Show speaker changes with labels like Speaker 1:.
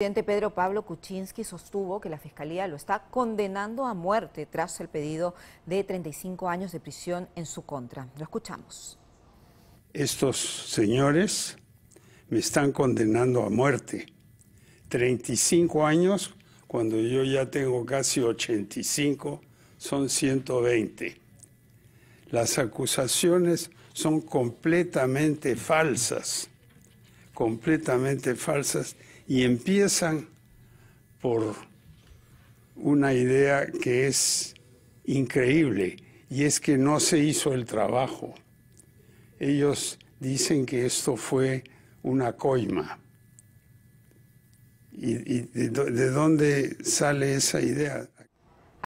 Speaker 1: El presidente Pedro Pablo Kuczynski sostuvo que la Fiscalía lo está condenando a muerte tras el pedido de 35 años de prisión en su contra. Lo escuchamos.
Speaker 2: Estos señores me están condenando a muerte. 35 años, cuando yo ya tengo casi 85, son 120. Las acusaciones son completamente falsas completamente falsas y empiezan por una idea que es increíble y es que no se hizo el trabajo. Ellos dicen que esto fue una coima. ¿Y, de dónde sale esa idea?